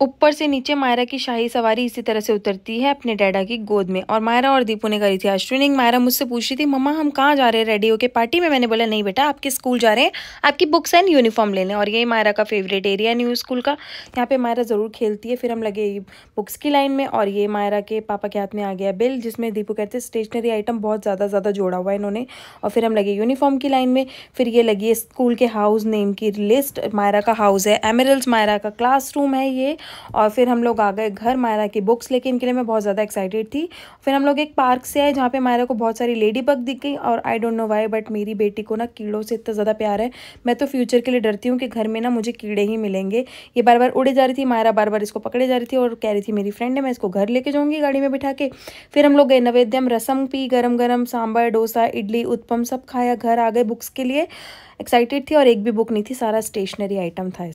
ऊपर से नीचे मायरा की शाही सवारी इसी तरह से उतरती है अपने डैडा की गोद में और मायरा और दीपू ने करी थी आज ट्रेनिंग मायरा मुझसे पूछ रही थी मम्मा हम कहाँ जा रहे हैं रेडी के पार्टी में मैंने बोला नहीं बेटा आपके स्कूल जा रहे हैं आपकी बुक्स एंड यूनिफॉर्म लेने और यही मायरा का फेवरेट एरिया न्यू स्कूल का यहाँ पर मायरा ज़रूर खेलती है फिर हम लगे बुक्स की लाइन में और ये मायरा के पापा के हाथ में आ गया बिल जिसमें दीपू कहते स्टेशनरी आइटम बहुत ज़्यादा ज़्यादा जोड़ा हुआ है इन्होंने और फिर हम लगे यूनिफॉर्म की लाइन में फिर ये लगी स्कूल के हाउस नेम की लिस्ट मायरा का हाउस है एमरल्स मायरा का क्लास है ये और फिर हम लोग आ गए घर मायरा की बुक्स लेके इनके लिए मैं बहुत ज़्यादा एक्साइटेड थी फिर हम लोग एक पार्क से आए जहाँ पे मायरा को बहुत सारी लेडी बग दिख गई और I don't know why but मेरी बेटी को ना कीड़ों से इतना ज़्यादा प्यार है मैं तो फ्यूचर के लिए डरती हूँ कि घर में ना मुझे कीड़े ही मिलेंगे ये बार बार उड़े जा रही थी मायरा बार बार इसको पकड़े जा रही थी और कह रही थी मेरी फ्रेंड है मैं इसको घर लेके जाऊँगी गाड़ी में बिठा के फिर हम लोग गए नवेद्यम रसम पी गरम गरम सांबर डोसा इडली उत्पम सब खाया घर आ गए बुक्स के लिए एक्साइटेड थी और एक भी बुक नहीं थी सारा स्टेशनरी आइटम था